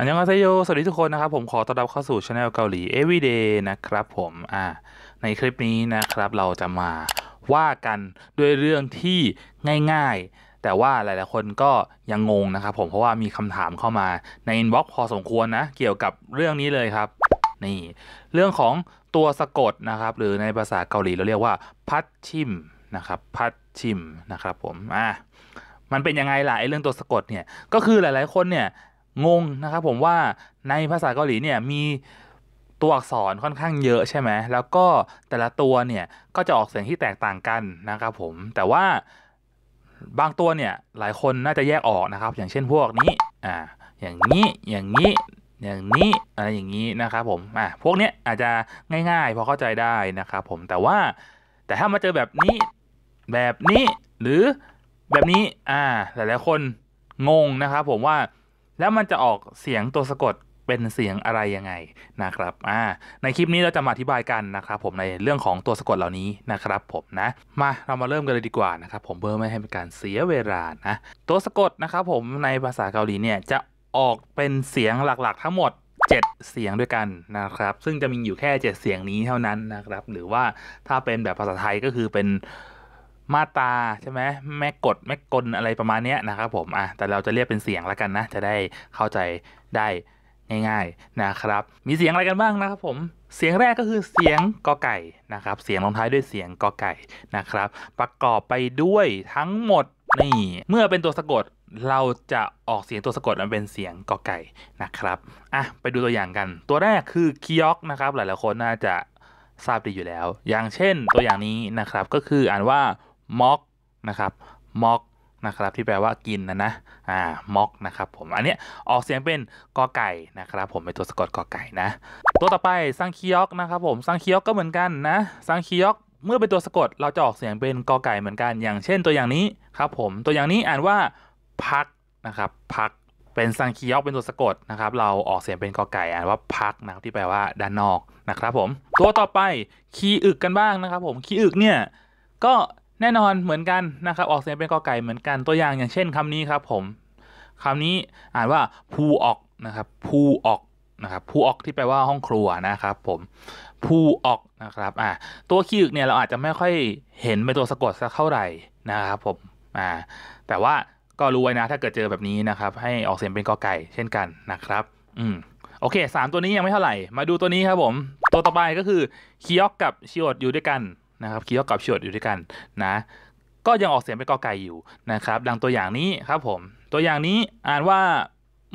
ันยังอาเโยสวัสดีทุกคนนะครับผมขอต้อนรับเข้าสู่ช anel เกาหลี everyday นะครับผมอ่าในคลิปนี้นะครับเราจะมาว่ากันด้วยเรื่องที่ง่ายๆ แต่ว่าหลายๆคนก็ยังงงนะครับ ผมเพราะว่ามีคำถามเข้ามาในอินบ็อกซ์พอสมควรนะเกี่ยวกับเรื่องนี้เลยครับนี่เรื่องของตัวสะกดนะครับ หรือในภาษาเกาหลีเราเรียกว่าพัดชิมนะครับพัดชิมนะครับผมอ่ามันเป็นยังไงล่ะไอ้เรื่องตัวสะกดเนี่ยก็คือหลายๆคนเนี่ยงงนะครับผมว่าในภาษาเกาหลีเนี่ยมีตัวอักษรค่อนข้างเยอะใช่ไหมแล้วก็แต่ละตัวเนี่ยก็จะออกเสียงที่แตกต่างกันนะครับผมแต่ว่าบางตัวเนี่ยหลายคนน่าจะแยกออกนะครับ อย่างเช่นพวกนี้อ่าอย่างนี้อย่างนี้อย่างนี้อะไรอย่างนี้นะครับผมอ่าพวกเนี้ยอาจจะง่ายๆพอเข้าใจได้นะครับผมแต่ว่าแต่ถ้ามาเจอแบบนี้แบบนี้หรือแบบนี้อ่าหลายๆคนงงนะครับ ผมว่าแล้วมันจะออกเสียงตัวสะกดเป็นเสียงอะไรยังไงนะครับ อ่า ในคลิปนี้เราจะมาอธิบายกันนะครับผมในเรื่องของตัวสะกดเหล่านี้นะครับ ผมนะ มาเรามาเริ่มกันเลยดีกว่านะครับ ผมเพื่อไม่ให้เป็นการเสียเวลานะตัวสะกดนะครับผมในภาษาเกาหลีเนี่ยจะออกเป็นเสียงหลัก ๆ ทั้งหมด 7 เสียงด้วยกันนะครับ ซึ่งจะมีอยู่แค่ 7 เสียงนี้เท่านั้นนะครับ หรือว่าถ้าเป็นแบบภาษาไทยก็คือเป็นมาตาใช่ไหมแม่กดแม่กลอะไรประมาณนี้นะครับผมอ่ะแต่เราจะเรียกเป็นเสียงแล้วกันนะจะได้เข้าใจได้ง่ายๆนะครับมีเสียงอะไรกันบ้างนะครับผมเสียงแรกก็คือเสียงกอไก่นะครับ เสียงลงท้ายด้วยเสียงกอไก่นะครับ ประกอบไปด้วยทั้งหมดนี่เมื่อเป็นตัวสะกดเราจะออกเสียงตัวสะกดมันเป็นเสียงกอไก่นะครับอ่ะไปดูตัวอย่างกันตัวแรกคือคิยอกนะครับหลายๆคนน่าจะทราบดีอยู่แล้ว อย่างเช่นตัวอย่างนี้นะครับก็คืออ่านว่าม็อกนะครับม็อกนะครับที่แปลว่ากินนะนะ อ่าม็อกนะครับผม อันนี้ออกเสียงเป็นกอไก่นะครับ ผมเป็นตัวสะกดกอไก่นะตัวต่อไปซังคิยอกนะครับผมซังคิยอกก็เหมือนกันนะซังคิยอกเมื่อเป็นตัวสะกด เราจะออกเสียงเป็นกอไก่เหมือนกันอย่างเช่น ตัวอย่างนี้ครับผมตัวอย่างนี้อ่านว่าพักนะครับพักเป็นซังคิยอกเป็นตัวสะกดนะครับเราออกเสียงเป็นกอไก่อ่านว่าพักนะที่แปลว่าด้านนอกนะครับผมตัวต่อไปคีอึกกันบ้างนะครับ ผมคีอึกเนี่ยก็แน่นอนเหมือนกันนะครับ ออกเสียงเป็นกอไก่เหมือนกันตัวอย่างอย่างเช่น คำนี้ครับ ผม คำนี้อ่านว่าผูออกนะครับผูออกนะครับผูออกที่แปลว่าห้องครัวนะครับ ผมผูออกนะครับ อ่าตัวคียกเนี่ยเราอาจจะไม่ค่อยเห็นเป็นตัวสะกดสักเท่าไหร่นะครับ ผม อ่า แต่ว่าก็รู้ไว้นะถ้าเกิดเจอแบบนี้นะครับ ให้ออกเสียงเป็นกอไก่เช่นกันนะครับ อืม โอเค3ตัวนี้ยังไม่เท่าไหร่ มาดูตัวนี้ครับ ผม ตัวต่อไปก็คือคียอกกับชิโอดอยู่ด้วยกันนะครับคียวกับฉดอยู่ด้วยกัน นะก็ยังออกเสียงเป็นกอไก่อยู่นะครับ ดังตัวอย่างนี้ครับผมตัวอย่างนี้อ่านว่า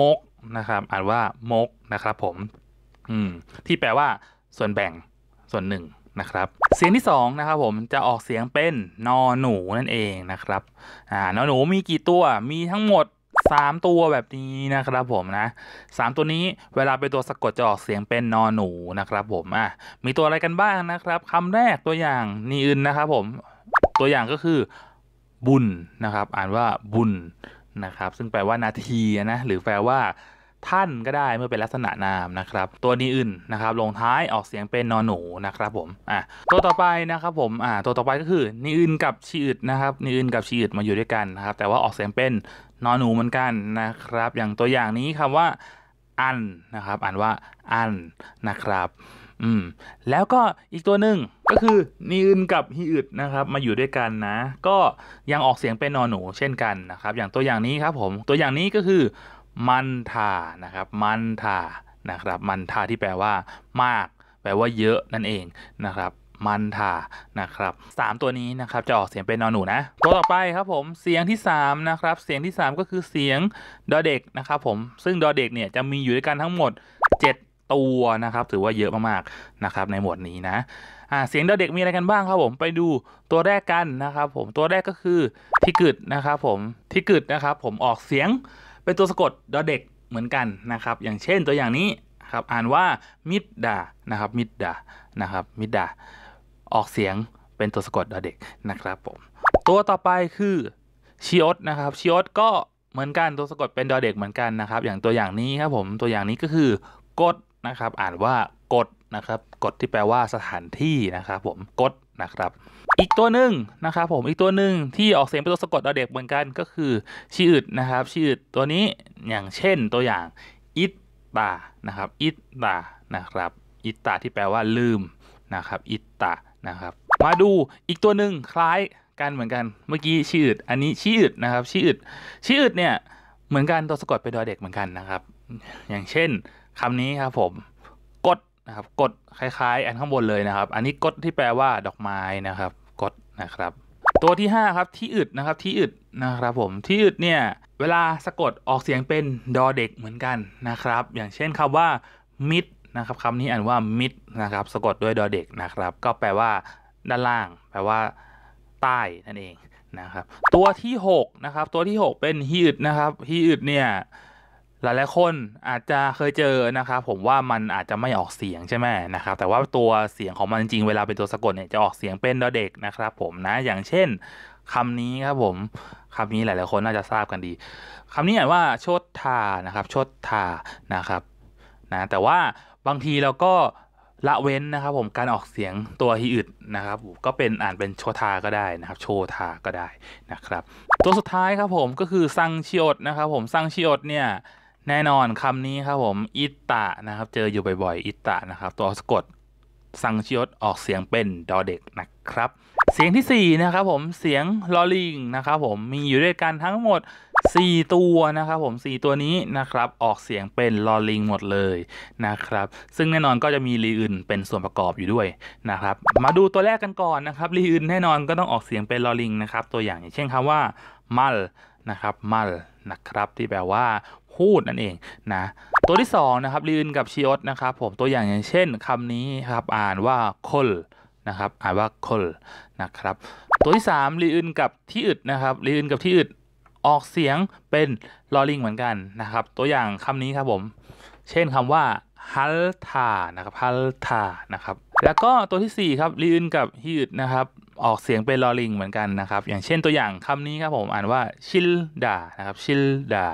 มกนะครับ อ่านว่า มกนะครับ ผม อืม ที่แปลว่า ส่วนแบ่ง ส่วนหนึ่งนะครับเสียงที่2นะครับ ผมจะออกเสียงเป็นนอหนูนั่นเองนะครับ อ่านอหนูมีกี่ตัวมีทั้งหมด3ตัวแบบนี้นะครับผมนะ3ตัวนี้เวลาเป็นตัวสะกดจะออกเสียงเป็นนอหนูนะครับผมอ่ะมีตัวอะไรกันบ้างนะครับคำแรกตัวอย่างนีอื่นนะครับผม ตัวอย่างก็คือบุญนะครับ อ่านว่าบุญนะครับ ซึ่งแปลว่านาทีนะหรือแปลว่าท่านก็ได้เมื่อเป็นลักษณะนามนะครับ ตัวนี้อื่นนะครับ ลงท้ายออกเสียงเป็นนอนหนูนะครับ ผมอ่ะตัวต่อไปนะครับผมอ่ะตัวต่อไปก็คือ นีอื่น กับชีอึดนะครับ นีอื่นกับชีอึดมาอยู่ด้วยกันนะครับ แต่ว่าออกเสียงเป็นนอนหนูเหมือนกันนะครับ อย่างตัวอย่างนี้คำว่า อันนะครับอ่านว่าอันนะครับอืมแล้วก็อีกตัวหนึ่งก็คือ นีอื่น กับฮีอึดนะครับ มาอยู่ด้วยกันนะ ก็ยังออกเสียงเป็นนอนหนูเช่นกันนะครับ อย่างตัวอย่างนี้ครับผมตัวอย่างนี้ก็คือมันทานะครับ มันทานะครับ มันทาที่แปลว่า มาก แปลว่าเยอะนั่นเอง นะครับ มันทานะครับ3ตัวนี้นะครับจะออกเสียงเป็นนอนหนูนะ ตัวต่อไปครับผม เสียงที่3นะครับ เสียงที่ 3 ก็คือเสียงดอเด็กนะครับผม ซึ่งดอเด็กเนี่ยจะมีอยู่ด้วยกันทั้งหมด 7 ตัวนะครับ ถือว่าเยอะมากๆนะครับในหมวดนี้นะอ่าเสียงดอเด็กมีอะไรกันบ้างครับผม ไปดูตัวแรกกันนะครับผม ตัวแรกก็คือทิกึดนะครับผมทิกึดนะครับผมออกเสียงเป็น ตัวสะกดดอเด็กเหมือนกันนะครับ อย่างเช่นตัวอย่างนี้ครับอ่านว่ามิดดานะครับมิดดานะครับมิดดาออกเสียงเป็นตัวสะกดดอเด็กนะครับผมตัวต่อไปคือชิอตนะครับชิอตก็เหมือนกันตัวสะกดเป็นดอเด็กเหมือนกันนะครับ อย่างตัวอย่างนี้ครับผมตัวอย่างนี้ก็คือกดนะครับ อ่านว่ากดนะครับกดที่แปลว่าสถานที่นะครับผมกดนะครับอีกตัวหนึ่งนะครับผมอีกตัวหนึ่งที่ออกเสียงเป็นตัวสะกดเด็กเหมือนกันก็คือชื่อดนะครับชื่อดตัวนี้อย่างเช่นตัวอย่าง อิตตานะครับอิตตานะครับอิตตา ที่แปลว่าลืมนะครับอิตตานะครับมาดูอีกตัวหนึ่งคล้ายกันเหมือนกัน เมื่อกี้ชื่อดอันนี้ชื่อดนะครับชื่อดชื่อดเนี่ยเหมือนกัน ตัวสะกดเป็นดวเด็กเหมือนกันนะครับอย่างเช่นคำนี้ครับผมะครับกดคล้ายๆ อันข้างบนเลยนะครับ อันนี้กดที่แปลว่าดอกไม้นะครับ กดนะครับ ตัวที่5ครับที่อึดนะครับที่อึดนะครับผม ที่อึดเนี่ยเวลาสะกดออกเสียงเป็น ดอ เด็กเหมือนกันนะครับ อย่างเช่นคำว่ามิดนะครับคำนี้อ่านว่ามิดนะครับ สะกดด้วยดอเด็กนะครับก็แปลว่า ด้านล่าง แปลว่า ใต้นั่นเองนะครับ ตัวที่6นะครับ ตัวที่ 6 เป็นฮีอึดนะครับฮีอึดเนี่ยหลาย ๆ คนอาจจะเคยเจอนะครับ ผมว่ามันอาจจะไม่ออกเสียงใช่ไหมนะครับ แต่ว่าตัวเสียงของมันจริงเวลาเป็นตัวสะกดเนี่ยจะออกเสียงเป็นดเด็กนะครับ ผมนะอย่างเช่น คำนี้ครับผมคำนี้หลาย ๆ คนน่าจะทราบกันดี คำนี้อ่านว่าชดทานะครับชดทานะครับนะแต่ว่าบางทีเราก็ละเว้นนะครับ ผมการออกเสียงตัวฮีอึดนะครับก็เป็นอ่านเป็นโชทาก็ได้นะครับ โชทาก็ได้นะครับ ตัวสุดท้ายครับผมก็คือซังชิโอดนะครับ ผมซังชิโอดเนี่ยแน่นอน คำนี้ครับ ผมอิตะนะครับเจออยู่บ่อยๆอิตะนะครับตัวสะกดสังชยศออกเสียงเป็นดอเด็กนะครับเสียงที่4นะครับผมเสียงลอลิงนะครับผมมีอยู่ด้วยกันทั้งหมด 4 ตัวนะครับผม4ตัวนี้นะครับออกเสียงเป็นลอลิงหมดเลยนะครับซึ่งแน่นอนก็จะมีรีอื่นเป็นส่วนประกอบอยู่ด้วยนะครับมาดูตัวแรกกันก่อนนะครับรีอื่นแน่นอนก็ต้องออกเสียงเป็นลอลิงนะครับตัวอย่างอย่างเช่นคำว่ามัลนะครับมัลนะครับที่แปลว่าพูดนั่นเองนะตัวที่2นะครับลีนกับชิออสนะครับผมตัวอย่างอย่างเช่นคำนี้ ครับอ่านว่าคลนะครับอ่านว่าคลนะครับ ตัวที่3ลีนกับที่อึดนะครับลีนกับที่อึดออกเสียงเป็นลอริงเหมือนกันนะครับตัวอย่างคำนี้ครับผมเช่นคำว่าฮัลทานะครับฮัลทานะครับแล้วก็ตัวที่4ครับลีนกับที่อึดนะครับ ออกเสียงเป็นลอริงเหมือนกันนะครับอย่างเช่นตัวอย่างคำนี้ครับผมอ่านว่าชิลดานะครับชิลดา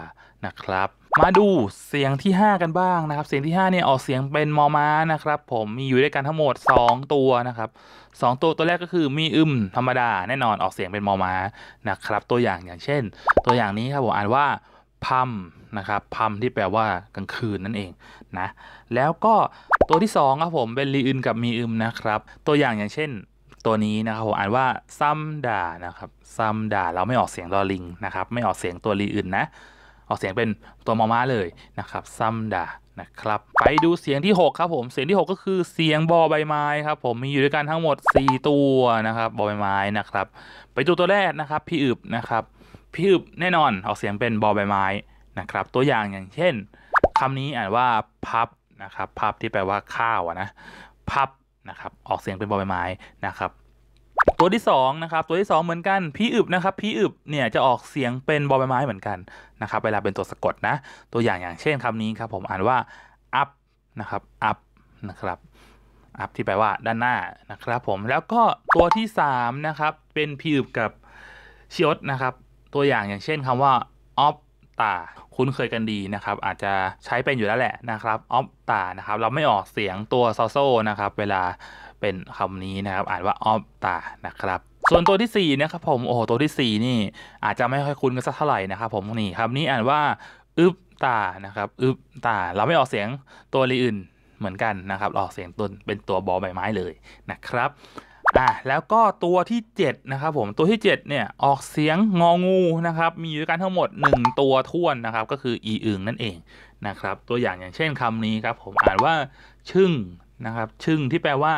นะครับมาดูเสียงที่ 5 กันบ้างนะครับ เสียงที่5เนี่ยออกเสียงเป็นมอม้านะครับ ผมมีอยู่ด้วยกันทั้งหมด 2 ตัวนะครับ 2 ตัวตัวแรกก็คือมีอึมธรรมดาแน่นอนออกเสียงเป็นมอม้านะครับ ตัวอย่างอย่างเช่น ตัวอย่างนี้ครับผมอ่านว่าพัมนะครับพัมที่แปลว่ากลางคืนนั่นเองนะแล้วก็ตัวที่2ครับผมเป็นลีอึนกับมีอึมนะครับ ตัวอย่างอย่างเช่นตัวนี้นะครับผมอ่านว่าซัมดานะครับซัมดา เราไม่ออกเสียงลอลิงนะครับไม่ออกเสียงตัวลีอึนนะออกเสียงเป็นตัวมอม้าเลยนะครับซัมดานะครับ ไปดูเสียงที่ 6 ครับ ผมเสียงที่ 6 ก็คือเสียงบอใบไม้ ครับ ผมมีอยู่ด้วยกันทั้งหมด 4 ตัวนะครับ บอใบไม้นะครับ ไปดูตัวแรกนะครับ พี่อึบนะครับ พี่อึบแน่นอนออกเสียงเป็นบอใบไม้นะครับ ตัวอย่างอย่างเช่น คำนี้อ่านว่าพับนะครับพับที่แปลว่าข้าวนะ พับนะครับ ออกเสียงเป็นบอใบไม้นะครับตัวที่2นะครับ ตัวที่ 2 เหมือนกัน พีอึบนะครับ พีอึบเนี่ยจะออกเสียงเป็นบอใบไม้เหมือนกันนะครับ เวลาเป็นตัวสะกดนะ ตัวอย่างอย่างเช่นคำนี้ครับผมอ่านว่าอัพนะครับ อัพนะครับ อัพที่แปลว่าด้านหน้านะครับ ผม แล้วก็ตัวที่3นะครับ เป็นพีอึบกับชิอตนะครับ ตัวอย่างอย่างเช่นคำว่าออฟตาคุ้นเคยกันดีนะครับ อาจจะใช้เป็นอยู่แล้วแหละนะครับออฟตานะครับ เราไม่ออกเสียงตัวซอโซนะครับ เวลาเป็นคำนี้นะครับอ่านว่าออบตานะครับ ส่วนตัวที่4นะครับผมโอ้ตัวที่ 4 นี่ อาจจะไม่ค่อยคุ้นกันสักเท่าไหร่นะครับ ผมนี่คำนี้อ่านว่าอึบตานะครับอึบตา เราไม่ออกเสียงตัวรีอื่นเหมือนกันนะครับออกเสียงต้นเป็นตัวบอใบไม้เลยนะครับอ่ะแล้วก็ตัวที่7นะครับผมตัวที่7เนี่ยออกเสียงงองูนะครับ มีอยู่กันทั้งหมด 1 ตัวท้วนนะครับ ก็คืออีอึงนั่นเองนะครับ ตัวอย่างอย่างเช่นคำนี้ครับผมอ่านว่า ชึ่งนะครับ ชึ่งที่แปลว่า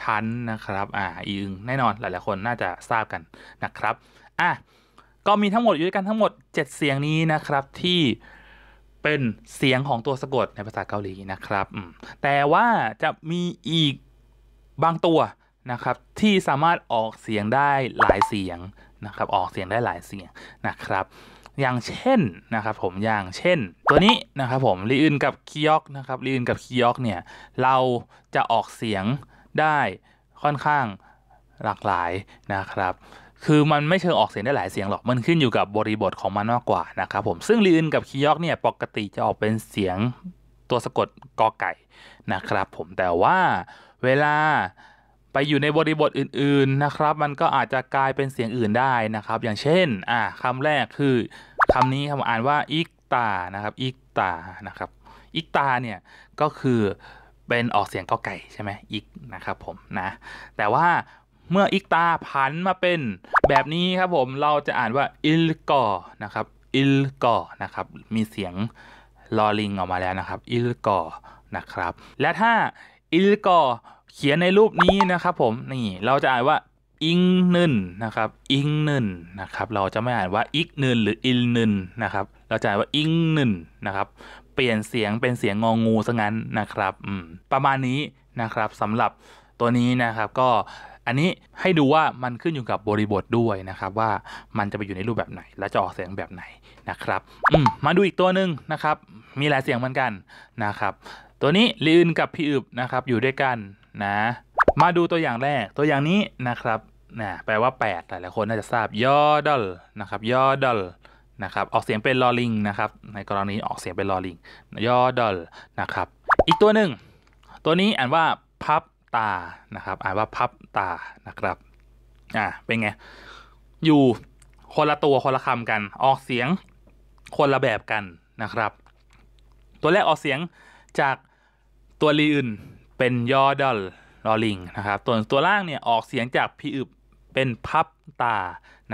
ชั้นนะครับ อ่าอีอึงแน่นอนหลายๆคนน่าจะทราบกันนะครับ อ่ะ ก็มีทั้งหมดอยู่ด้วยกันทั้งหมด 7 เสียงนี้นะครับที่เป็นเสียงของตัวสะกดในภาษาเกาหลีนะครับแต่ว่าจะมีอีกบางตัวนะครับที่สามารถออกเสียงได้หลายเสียงนะครับ ออกเสียงได้หลายเสียงนะครับ อย่างเช่นนะครับผมอย่างเช่น ตัวนี้นะครับ ผมรีอื่นกับคิยอกนะครับรีอื่นกับคิยอกเนี่ยเราจะออกเสียงได้ค่อนข้างหลากหลายนะครับ คือมันไม่เชิงออกเสียงได้หลายเสียงหรอก มันขึ้นอยู่กับบริบทของมันมากกว่านะครับ ผม ซึ่งลีนกับคียอกเนี่ยปกติจะออกเป็นเสียงตัวสะกดกอไก่นะครับ ผม แต่ว่าเวลาไปอยู่ในบริบทอื่นๆนะครับ มันก็อาจจะกลายเป็นเสียงอื่นได้นะครับ อย่างเช่นอ่าคำแรกคือคำนี้คำอ่านว่าอิกตานะครับอิกตานะครับอิกตาเนี่ยก็คือเป็นออกเสียงกอไก่ใช่ไหมอิกนะครับผมนะแต่ว่าเมื่ออิกตาผันมาเป็นแบบนี้ครับ ผมเราจะอ่านว่าอิลกอนะครับอิลกอนะครับมีเสียงลอลิงออกมาแล้วนะครับอิลกอนะครับ และถ้าอิลกอเขียนในรูปนี้นะครับผมนี่เราจะอ่านว่าอิงนึนนะครับอิงนึนนะครับเราจะไม่อ่านว่าอิกนึนหรืออิลนึนนะครับ เราจะอ่านว่าอิงนึนนะครับปลี่ยนเสียงเป็นเสียงงองงูซะงั้นนะครับ ประมาณนี้นะครับสำหรับตัวนี้นะครับก็อันนี้ให้ดูว่ามันขึ้นอยู่กับบริบทด้วยนะครับว่ามันจะไปอยู่ในรูปแบบไหน และจะออกเสียงแบบไหนนะครับอืมมาดูอีกตัวหนึ่งนะครับมีหลายเสียงเหมือนกันนะครับ ตัวนี้ลีนกับพี่อึบนะครับอยู่ด้วยกันนะมาดูตัวอย่างแรก ตัวอย่างนี้นะครับนะแปลว่า8หลายหลายคนน่าจะทราบยอดอลนะครับยอดอลนะครับ ออกเสียงเป็นลอลิงนะครับในกรณีออกเสียงเป็นลอลิงยอดอลนะครับอีกตัวหนึ่งตัวนี้อ่านว่าพับตานะครับอ่านว่าพับตานะครับอ่าเป็นไงอยู่คนละตัวคนละคำกัน ออกเสียงคนละแบบกันนะครับตัวแรกออกเสียงจากตัวลีอื่นเป็นยอดอลลอลิงนะครับตัวตัวล่างเนี่ยออกเสียงจากพีอึบเป็นพับตา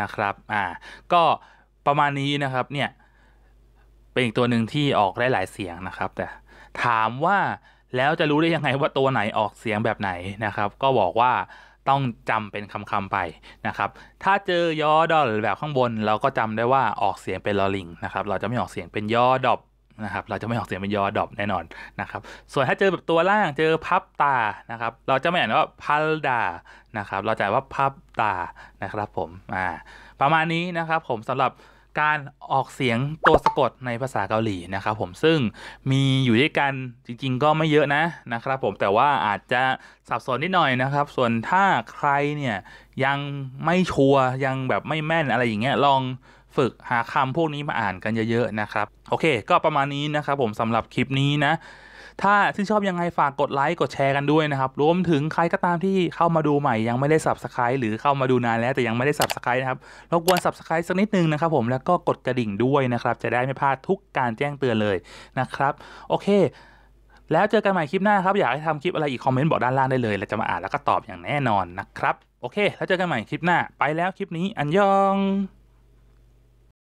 นะครับอ่าก็ประมาณนี้นะครับเนี่ย เป็นอีกตัวหนึ่งที่ออกได้หลายเสียงนะครับ แต่ถามว่าแล้วจะรู้ได้ยังไงว่าตัวไหนออกเสียงแบบไหนนะครับ ก็บอกว่าต้องจำเป็นคำๆไปนะครับ ถ้าเจอยอดอลแบบข้างบน เราก็จำได้ว่าออกเสียงเป็นลอริงนะครับเราจะไม่ออกเสียงเป็นยอดอบนะครับเราจะไม่ออกเสียงเป็นยอดอบแน่นอนนะครับ ส่วนถ้าเจอแบบตัวล่างเจอพับตานะครับเราจะไม่อ่านว่าพัลดานะครับเราจะว่าพับตานะครับ ผมอ่าประมาณนี้นะครับ ผมสำหรับการออกเสียงตัวสะกดในภาษาเกาหลี นะครับ ผมซึ่งมีอยู่ด้วยกันจริงๆ ก็ไม่เยอะนะนะครับ ผมแต่ว่าอาจจะสับสน นิด หน่อยนะครับ ส่วนถ้าใครเนี่ย ยังไม่ชัวยังแบบไม่แม่นอะไรอย่างเงี้ย ลองฝึกหาคำพวก นี้ มา อ่านกันเยอะ ๆ นะครับ โอเค ก็ประมาณนี้นะครับผมสำหรับคลิปนี้นะถ้าที่ชอบยังไง ฝาก กดไลค์กดแชร์กันด้วยนะครับ รวมถึงใครก็ตามที่เข้ามาดูใหม่ยังไม่ได้ subscribe หรือเข้ามาดูนาน แล้วแต่ยังไม่ได้ subscribe นะครับ รบกวน subscribe สักนิดนึงนะครับผมแล้วก็กดกระดิ่งด้วยนะครับ จะได้ไม่พลาดทุกการแจ้งเตือนเลยนะครับ โอเค แล้วเจอกันใหม่ คลิปหน้าครับอยากให้ทำคลิปอะไรอีก คอมเมนต์บอก ด้านล่างได้ เลยเราจะมาอ่านแล้ว ก็ ตอบอย่างแน่นอนนะครับโอเคแล้วเจอกันใหม่คลิปหน้าไปแล้วคลิปนี้อันยอง